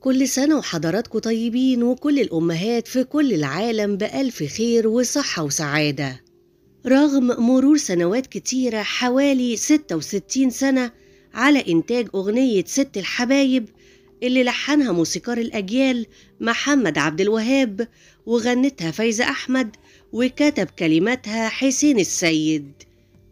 كل سنة وحضراتكم طيبين وكل الأمهات في كل العالم بألف خير وصحة وسعادة رغم مرور سنوات كتيرة حوالي 66 سنة على إنتاج أغنية ست الحبايب اللي لحنها موسيقار الأجيال محمد عبد الوهاب وغنتها فايزة أحمد وكتب كلماتها حسين السيد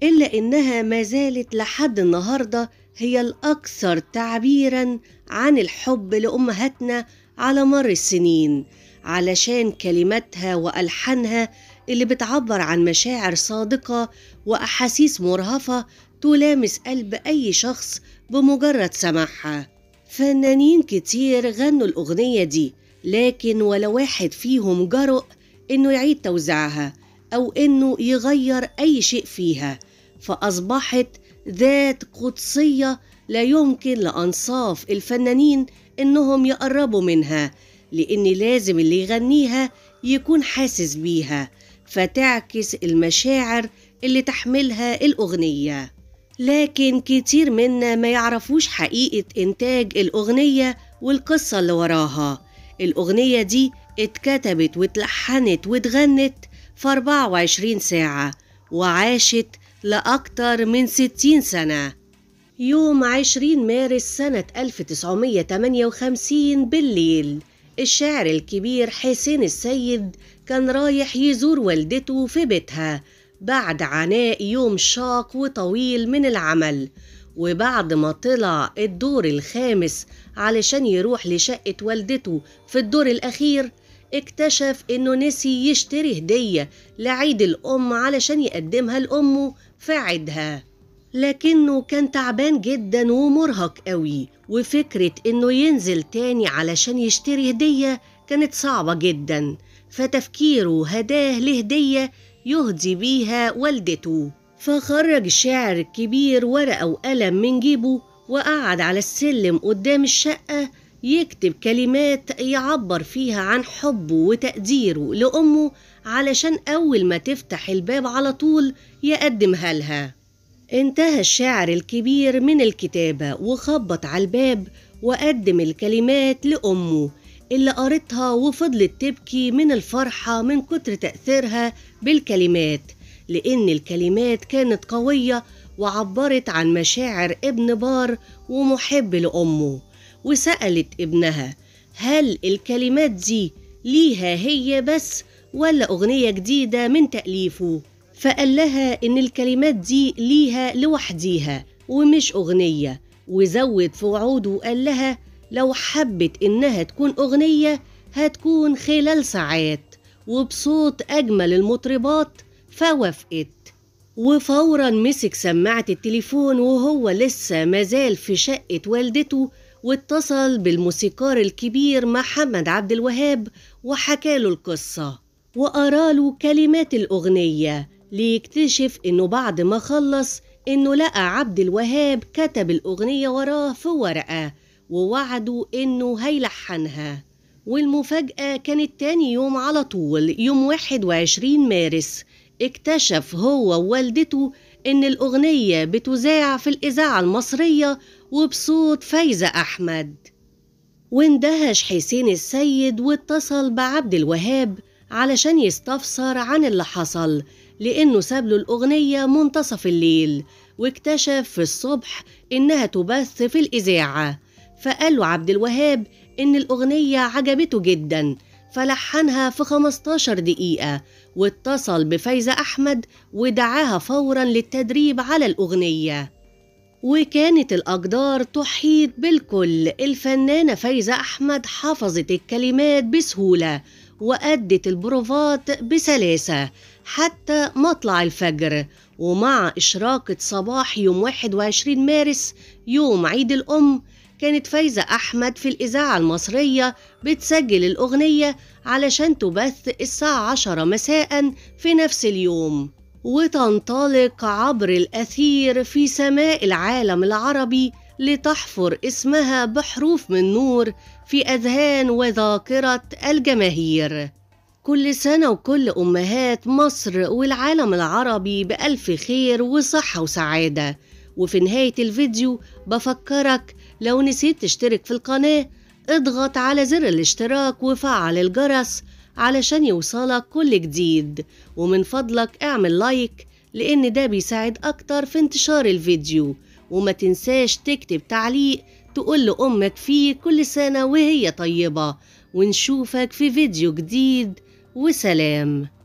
إلا إنها ما زالت لحد النهاردة هي الأكثر تعبيرا عن الحب لأمهاتنا على مر السنين علشان كلماتها وألحانها اللي بتعبر عن مشاعر صادقة وأحاسيس مرهفة تلامس قلب أي شخص بمجرد سماعها فنانين كتير غنوا الأغنية دي لكن ولا واحد فيهم جرؤ إنه يعيد توزيعها أو إنه يغير أي شيء فيها فأصبحت ذات قدسية لا يمكن لأنصاف الفنانين إنهم يقربوا منها لأن لازم اللي يغنيها يكون حاسس بيها فتعكس المشاعر اللي تحملها الأغنية لكن كتير منا ما يعرفوش حقيقة إنتاج الأغنية والقصة اللي وراها الأغنية دي اتكتبت واتلحنت واتغنت في 24 ساعة وعاشت لأكتر من 60 سنة يوم 20 مارس سنة 1958 بالليل الشاعر الكبير حسين السيد كان رايح يزور والدته في بيتها بعد عناء يوم شاق وطويل من العمل وبعد ما طلع الدور الخامس علشان يروح لشقة والدته في الدور الأخير اكتشف انه نسي يشتري هدية لعيد الأم علشان يقدمها لأمه في عيدها لكنه كان تعبان جدا ومرهق قوي وفكرة انه ينزل تاني علشان يشتري هدية كانت صعبة جدا فتفكيره هداه لهدية يهدي بيها والدته فخرج شعر كبير ورقة وقلم من جيبه وقعد على السلم قدام الشقة يكتب كلمات يعبر فيها عن حبه وتقديره لأمه علشان أول ما تفتح الباب على طول يقدمها لها انتهى الشاعر الكبير من الكتابة وخبط على الباب وقدم الكلمات لأمه اللي قريتها وفضلت تبكي من الفرحة من كتر تأثيرها بالكلمات لأن الكلمات كانت قوية وعبرت عن مشاعر ابن بار ومحب لأمه وسألت ابنها هل الكلمات دي ليها هي بس ولا أغنية جديدة من تأليفه فقال لها إن الكلمات دي ليها لوحديها ومش أغنية وزود في وعوده وقال لها لو حبت إنها تكون أغنية هتكون خلال ساعات وبصوت أجمل المطربات فوافقت وفورا مسك سماعة التليفون وهو لسه مازال في شقة والدته واتصل بالموسيقار الكبير محمد عبد الوهاب وحكاله القصة وقراله كلمات الأغنية ليكتشف إنه بعد ما خلص إنه لقى عبد الوهاب كتب الأغنية وراه في ورقة ووعده إنه هيلحنها والمفاجأة كانت تاني يوم على طول يوم 21 مارس اكتشف هو ووالدته إن الأغنية بتذاع في الإذاعة المصرية وبصوت فايزة أحمد واندهش حسين السيد واتصل بعبد الوهاب علشان يستفسر عن اللي حصل لأنه ساب له الأغنية منتصف الليل واكتشف في الصبح إنها تبث في الإذاعة فقال له عبد الوهاب إن الأغنية عجبته جدا فلحنها في 15 دقيقة واتصل بفايزة أحمد ودعاها فورا للتدريب على الأغنية وكانت الأقدار تحيط بالكل الفنانة فايزة أحمد حفظت الكلمات بسهولة وأدت البروفات بسلاسة حتى مطلع الفجر ومع إشراقة صباح يوم 21 مارس يوم عيد الأم كانت فايزة أحمد في الإذاعة المصرية بتسجل الأغنية علشان تبث الساعة 10 مساء في نفس اليوم وتنطلق عبر الأثير في سماء العالم العربي لتحفر اسمها بحروف من نور في أذهان وذاكرة الجماهير كل سنة وكل أمهات مصر والعالم العربي بألف خير وصحة وسعادة وفي نهاية الفيديو بفكرك لو نسيت تشترك في القناة اضغط على زر الاشتراك وفعل الجرس علشان يوصلك كل جديد ومن فضلك اعمل لايك لان ده بيساعد اكتر في انتشار الفيديو وما تنساش تكتب تعليق تقول لأمك فيه كل سنة وهي طيبة ونشوفك في فيديو جديد وسلام